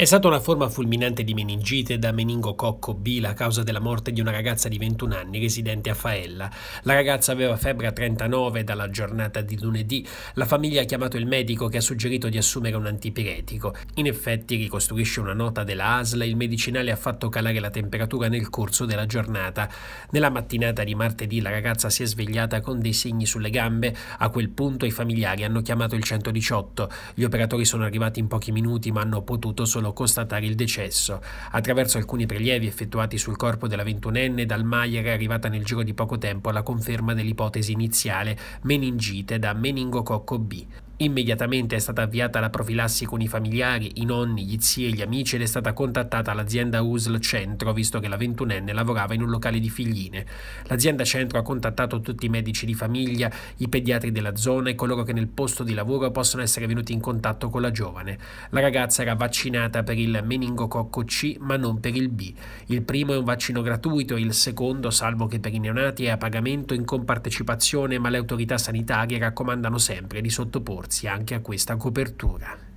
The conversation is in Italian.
È stata una forma fulminante di meningite da meningococco B la causa della morte di una ragazza di 21 anni residente a Faella. La ragazza aveva febbre a 39 dalla giornata di lunedì. La famiglia ha chiamato il medico che ha suggerito di assumere un antipiretico. In effetti, ricostruisce una nota della ASL, il medicinale ha fatto calare la temperatura nel corso della giornata. Nella mattinata di martedì la ragazza si è svegliata con dei segni sulle gambe. A quel punto i familiari hanno chiamato il 118. Gli operatori sono arrivati in pochi minuti ma hanno potuto solo poterono constatare il decesso. Attraverso alcuni prelievi effettuati sul corpo della ventunenne, Dalmaier è arrivata nel giro di poco tempo alla conferma dell'ipotesi iniziale meningite da meningococco B. Immediatamente è stata avviata la profilassi con i familiari, i nonni, gli zii e gli amici ed è stata contattata l'azienda USL Centro, visto che la ventunenne lavorava in un locale di figline. L'azienda Centro ha contattato tutti i medici di famiglia, i pediatri della zona e coloro che nel posto di lavoro possono essere venuti in contatto con la giovane. La ragazza era vaccinata per il meningococco C, ma non per il B. Il primo è un vaccino gratuito e il secondo, salvo che per i neonati, è a pagamento in compartecipazione, ma le autorità sanitarie raccomandano sempre di sottoporsi grazie anche a questa copertura.